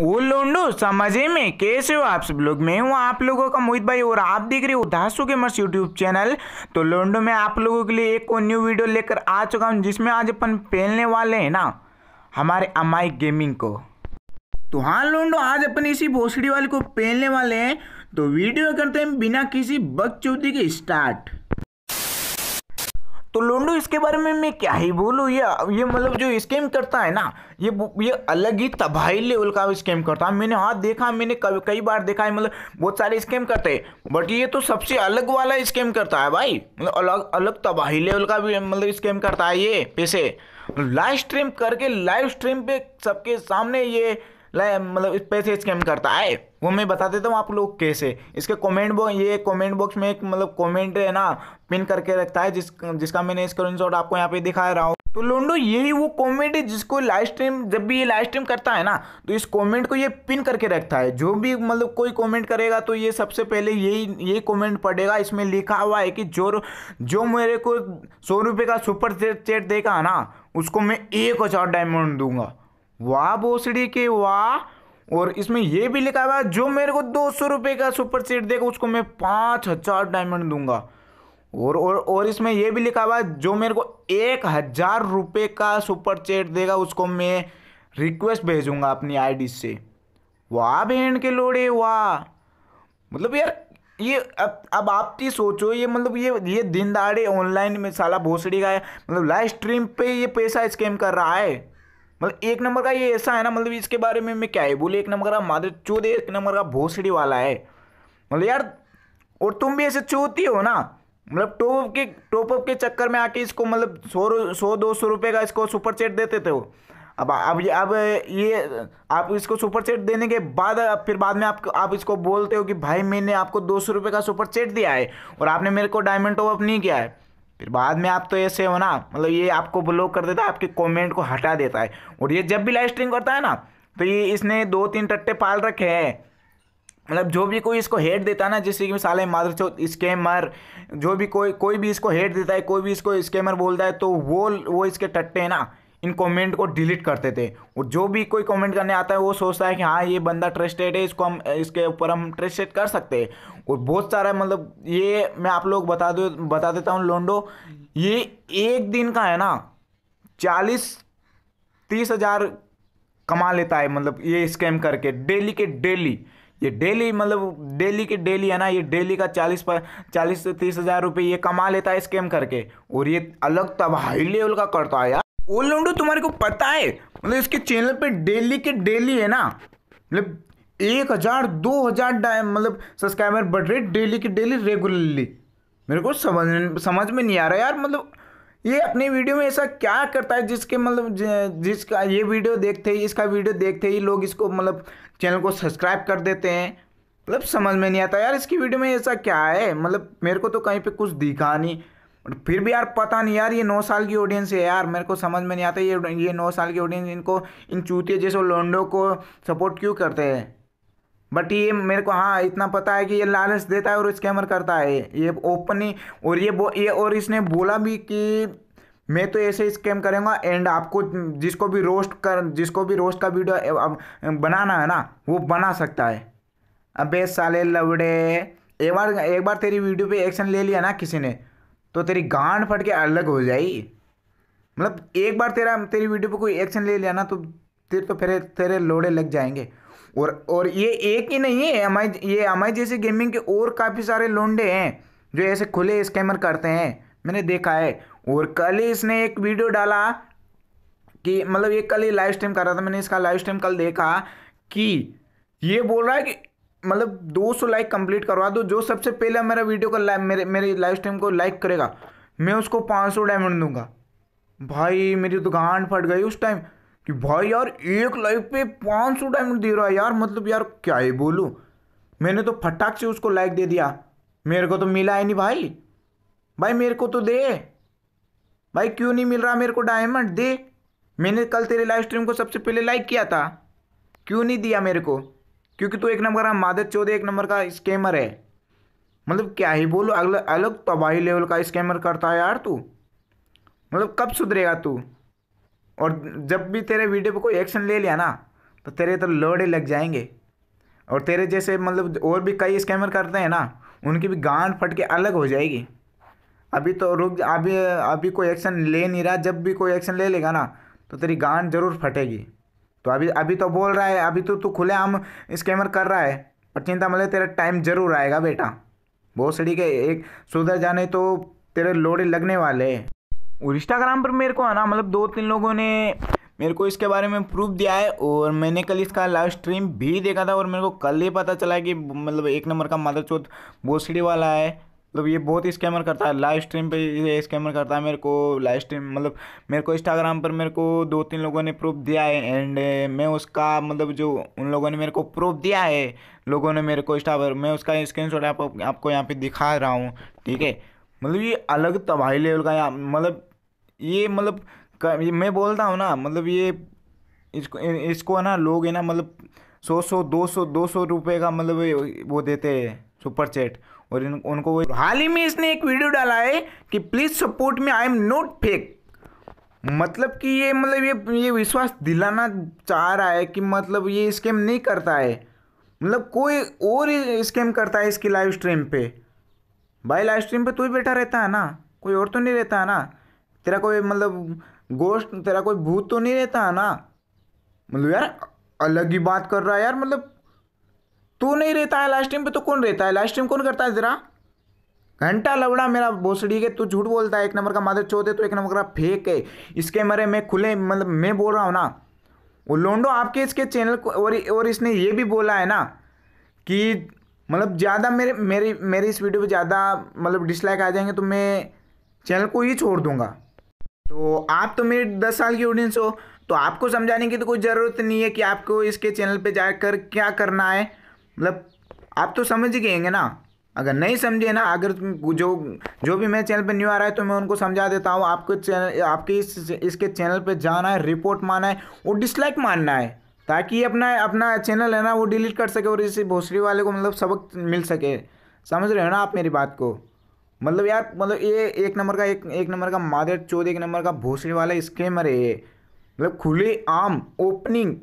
वो लोंडो समझे में कैसे हो आप सब लोग मैं हूँ आप लोगों का मोहित भाई और आप देख रहे हो धासु के मर्स यूट्यूब चैनल तो लोंडो में आप लोगों के लिए एक और न्यू वीडियो लेकर आ चुका हूँ जिसमें आज अपन पहनने वाले हैं ना हमारे अमाई गेमिंग को तो हाँ लोंडो आज अपन इसी भोसड़ी वाले को पहनने वाले हैं तो वीडियो करते हैं बिना किसी बग के स्टार्ट तो लोंडो इसके बारे में मैं क्या ही बोलूँ ये ये मतलब जो स्कैम करता है ना ये ये अलग ही तबाही लेवल का स्कैम करता है मैंने हाँ देखा मैंने कभी कई बार देखा है मतलब बहुत सारे स्कैम करते हैं बट ये तो सबसे अलग वाला स्कैम करता है भाई मतलब अलग अलग तबाही लेवल का भी मतलब स्कैम करता है ये पैसे लाइव स्ट्रीम करके लाइव स्ट्रीम पे सबके सामने ये मतलब पैसे स्कैम करता है वो मैं बता देता तो हूँ आप लोग कैसे इसके कमेंट बॉक्स ये कमेंट बॉक्स में एक मतलब कमेंट है ना पिन करके रखता है जिस जिसका मैंने स्क्रीनशॉट आपको यहाँ पे दिखा रहा हूँ तो लोंडो यही वो कमेंट है जिसको लाइव स्ट्रीम जब भी ये लाइव स्ट्रीम करता है ना तो इस कमेंट को ये पिन करके रखता है जो भी मतलब कोई कमेंट करेगा तो ये सबसे पहले यही यही कमेंट पड़ेगा इसमें लिखा हुआ है कि जो जो मेरे को सौ रुपये का सुपर चेट देगा ना उसको मैं एक हज़ार डायमंड दूंगा वाह भोसड़ी के वाह और इसमें यह भी लिखा हुआ है जो मेरे को दो सौ रुपए का सुपर सेट देगा उसको मैं पांच हजार डायमंड दूंगा और और और इसमें यह भी लिखा हुआ है जो मेरे को एक हज़ार रुपये का सुपर चेट देगा उसको मैं रिक्वेस्ट भेजूंगा अपनी आईडी से वाह बहन के लोड़े वाह मतलब यार ये अब अब आप ही सोचो ये मतलब ये ये दिन दाड़े ऑनलाइन में साला भोसड़ी का है मतलब लाइव स्ट्रीम पे ये पैसा स्कैम कर रहा है मतलब एक नंबर का ये ऐसा है ना मतलब इसके बारे में मैं क्या है बोले एक नंबर का मादर चोद एक नंबर का भोसड़ी वाला है मतलब यार और तुम भी ऐसे चोती हो ना मतलब टॉप के टॉपअप के चक्कर में आके इसको मतलब सौ सौ दो सौ रुपये का इसको सुपर चेट देते थे वो अब अब ये अब ये आप इसको सुपर चेट देने के बाद फिर बाद में आप आप इसको बोलते हो कि भाई मैंने आपको दो सौ रुपये का सुपर चेट दिया है और आपने मेरे को डायमंड टॉप अप नहीं किया है फिर बाद में आप तो ऐसे हो ना मतलब ये आपको ब्लॉक कर देता है आपके कमेंट को हटा देता है और ये जब भी लाइव स्ट्रीम करता है ना तो ये इसने दो तीन टट्टे पाल रखे हैं मतलब जो भी कोई इसको हेड देता है ना जैसे कि साले माधुर चौथ स्कैमर जो भी कोई कोई भी इसको हेड देता है कोई भी इसको स्कैमर बोलता है तो वो वो इसके टट्टे हैं ना इन कमेंट को डिलीट करते थे और जो भी कोई कमेंट करने आता है वो सोचता है कि हाँ ये बंदा ट्रस्टेड है इसको हम इसके ऊपर हम ट्रस्टेड कर सकते हैं और बहुत सारा मतलब ये मैं आप लोग बता दो बता देता हूँ लोंडो ये एक दिन का है ना चालीस तीस हज़ार कमा लेता है मतलब ये स्कैम करके डेली के डेली ये डेली मतलब डेली के डेली है ना ये डेली का चालीस पर चालीस से तीस हज़ार रुपये ये कमा लेता है स्कैम करके और ये अलग तब हाई लेवल का करता है यार ओ लौंडो तुम्हारे को पता है मतलब इसके चैनल पे डेली के डेली है ना मतलब एक हज़ार दो हज़ार मतलब सब्सक्राइबर बढ़ रहे डेली के डेली रेगुलरली मेरे को समझ समझ में नहीं आ रहा यार मतलब ये अपने वीडियो में ऐसा क्या करता है जिसके मतलब जिसका ये वीडियो देखते ही इसका वीडियो देखते ही लोग इसको मतलब चैनल को सब्सक्राइब कर देते हैं मतलब समझ में नहीं आता यार इसकी वीडियो में ऐसा क्या है मतलब मेरे को तो कहीं पे कुछ दिखा नहीं बट फिर भी यार पता नहीं यार ये नौ साल की ऑडियंस है यार मेरे को समझ में नहीं आता ये ये नौ साल की ऑडियंस इनको इन चूतिए जैसे लोंडो को सपोर्ट क्यों करते हैं बट ये मेरे को हाँ इतना पता है कि ये लालच देता है और स्कैमर करता है ये ओपन ही और ये बो ये और इसने बोला भी कि मैं तो ऐसे स्कैम करूँगा एंड आपको जिसको भी रोस्ट कर जिसको भी रोस्ट का वीडियो बनाना है ना वो बना सकता है अबे साले लवड़े एक बार एक बार तेरी वीडियो पे एक्शन ले लिया ना किसी ने तो तेरी गांड फट के अलग हो जाएगी मतलब एक बार तेरा तेरी वीडियो पे कोई एक्शन ले लिया ना तो, तो तेरे तो फिर तेरे लोड़े लग जाएंगे और और ये एक ही नहीं है एम ये एम जैसे गेमिंग के और काफ़ी सारे लोंडे हैं जो ऐसे खुले स्कैमर करते हैं मैंने देखा है और कल ही इसने एक वीडियो डाला कि मतलब ये कल ही लाइव स्ट्रीम कर रहा था मैंने इसका लाइव स्ट्रीम कल देखा कि ये बोल रहा है कि मतलब 200 लाइक कंप्लीट करवा दो जो सबसे पहले मेरा वीडियो का मेरे मेरे लाइव स्ट्रीम को लाइक करेगा मैं उसको 500 डायमंड दूंगा भाई मेरी दुकान फट गई उस टाइम कि भाई यार एक लाइव पे 500 डायमंड दे रहा है यार मतलब यार क्या ही बोलूँ मैंने तो फटाक से उसको लाइक दे दिया मेरे को तो मिला ही नहीं भाई भाई मेरे को तो दे भाई क्यों नहीं मिल रहा मेरे को डायमंड दे मैंने कल तेरे लाइव स्ट्रीम को सबसे पहले लाइक किया था क्यों नहीं दिया मेरे को क्योंकि तू एक नंबर का माधव चौधरी एक नंबर का स्कैमर है मतलब क्या ही बोलो अगला अलग तबाही लेवल का स्कैमर करता है यार तू मतलब कब सुधरेगा तू और जब भी तेरे वीडियो पे कोई एक्शन ले लिया ना तो तेरे तो लोड़े लग जाएंगे और तेरे जैसे मतलब और भी कई स्कैमर करते हैं ना उनकी भी गांड फट के अलग हो जाएगी अभी तो रुक अभी अभी कोई एक्शन ले नहीं रहा जब भी कोई एक्शन ले लेगा ना तो तेरी गांड जरूर फटेगी तो अभी अभी तो बोल रहा है अभी तो तू खुले हम स्कैमर कर रहा है पर चिंता मतलब तेरा टाइम जरूर आएगा बेटा सड़ी के एक सुधर जाने तो तेरे लोड़े लगने वाले और इंस्टाग्राम पर मेरे को है ना मतलब दो तीन लोगों ने मेरे को इसके बारे में प्रूफ दिया है और मैंने कल इसका लाइव स्ट्रीम भी देखा था और मेरे को कल ही पता चला कि मतलब एक नंबर का मदर चौथ बोसड़ी वाला है मतलब ये बहुत ही स्कैमर करता है लाइव स्ट्रीम पे ये स्कैमर करता है मेरे को लाइव स्ट्रीम मतलब मेरे को इंस्टाग्राम पर मेरे को दो तीन लोगों ने प्रूफ दिया है एंड मैं उसका मतलब जो उन लोगों ने मेरे को प्रूफ दिया है लोगों ने मेरे को इंस्टा पर मैं उसका स्क्रीन आप, आपको यहाँ पर दिखा रहा हूँ ठीक है मतलब ये अलग तबाही लेवल का मतलब ये मतलब मैं बोलता हूँ ना मतलब ये इसको इसको ना लोग है ना मतलब सौ सौ दो सौ दो सौ रुपये का मतलब वो देते हैं सुपर चैट और इन उनको वो हाल ही में इसने एक वीडियो डाला है कि please support me I am not fake मतलब कि ये मतलब ये ये विश्वास दिलाना चाह रहा है कि मतलब ये स्कैम नहीं करता है मतलब कोई और स्कैम करता है इसकी लाइव स्ट्रीम पे भाई लाइव स्ट्रीम पे तू ही बैठा रहता है ना कोई और तो नहीं रहता है ना तेरा कोई मतलब गोश्त तेरा कोई भूत तो नहीं रहता है ना मतलब यार अलग ही बात कर रहा है यार मतलब तू नहीं रहता है लास्ट टाइम पे तो कौन रहता है लास्ट टाइम कौन करता है ज़रा घंटा लवड़ा मेरा भोसड़ी के तू झूठ बोलता है एक नंबर का मादर चौथ तो एक नंबर का फेक है इसके मरे मैं खुले मतलब मैं बोल रहा हूँ ना वो लोंडो आपके इसके चैनल को और और इसने ये भी बोला है ना कि मतलब ज़्यादा मेरे मेरी मेरी इस वीडियो पे ज़्यादा मतलब डिसलाइक आ जाएंगे तो मैं चैनल को ही छोड़ दूंगा तो आप तो मेरे दस साल की ऑडियंस हो तो आपको समझाने की तो कोई ज़रूरत नहीं है कि आपको इसके चैनल पे जाकर क्या करना है मतलब आप तो समझ गए होंगे ना अगर नहीं समझे ना अगर जो जो भी मेरे चैनल पे न्यू आ रहा है तो मैं उनको समझा देता हूँ आपके चैनल आपके इस इसके चैनल पे जाना है रिपोर्ट मारना है और डिसलाइक मारना है ताकि अपना अपना चैनल है ना वो डिलीट कर सके और इसी भोसड़ी वाले को मतलब सबक मिल सके समझ रहे हो ना आप मेरी बात को मतलब यार मतलब ये एक नंबर का एक एक नंबर का मादर चौदह एक नंबर का भोसड़ी वाला स्केमर है ये मतलब खुले आम ओपनिंग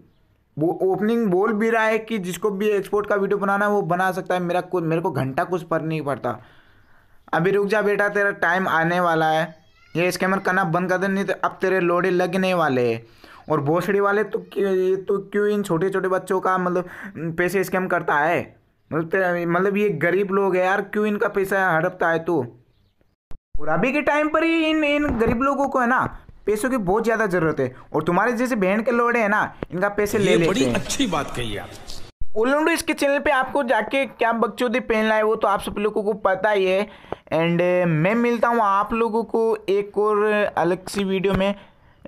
वो ओपनिंग बोल भी रहा है कि जिसको भी एक्सपोर्ट का वीडियो बनाना है वो बना सकता है मेरा कुछ मेरे को घंटा कुछ पर नहीं पड़ता अभी रुक जा बेटा तेरा टाइम आने वाला है ये स्कैमर करना बंद कर दे नहीं तो अब तेरे लोड़े लगने वाले है और भोसड़ी वाले तो क्यों तो क्यों इन छोटे छोटे बच्चों का मतलब पैसे स्कैम करता है मतलब मतलब ये गरीब लोग है यार क्यों इनका पैसा हड़पता है तू और अभी के टाइम पर ही इन इन गरीब लोगों को है ना पैसों की बहुत ज़्यादा ज़रूरत है और तुम्हारे जैसे बहन के लोड़े हैं ना इनका पैसे ले लेते बड़ी अच्छी बात कही आप इसके चैनल पे आपको जाके क्या बकचोदी पहनना है वो तो आप सब लोगों को पता ही है एंड मैं मिलता हूँ आप लोगों को एक और अलग सी वीडियो में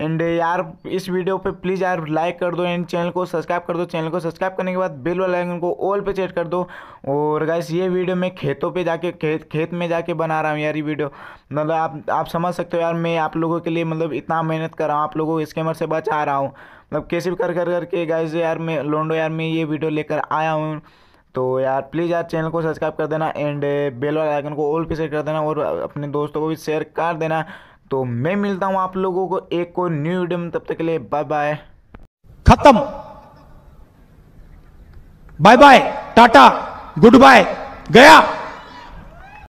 एंड यार इस वीडियो पे प्लीज़ यार लाइक कर दो एंड चैनल को सब्सक्राइब कर दो चैनल को सब्सक्राइब करने के बाद बेल वाला आइकन को ऑल पे चेट कर दो और गाइस ये वीडियो मैं खेतों पे जाके खेत खेत में जाके बना रहा हूँ यार ये वीडियो मतलब आप आप समझ सकते हो यार मैं आप लोगों के लिए मतलब इतना मेहनत कर रहा हूँ आप लोगों को स्कैमर से बचा रहा हूँ मतलब कैसे भी कर कर करके गाइज यार मैं लोंडो यार मैं ये वीडियो लेकर आया हूँ तो यार प्लीज़ यार चैनल को सब्सक्राइब कर देना एंड बेल वाला आइकन को ऑल पे सेट कर देना और अपने दोस्तों को भी शेयर कर देना तो मैं मिलता हूं आप लोगों को एक को न्यू वीडियो में तब तक के लिए बाय बाय खत्म bye bye tata goodbye गया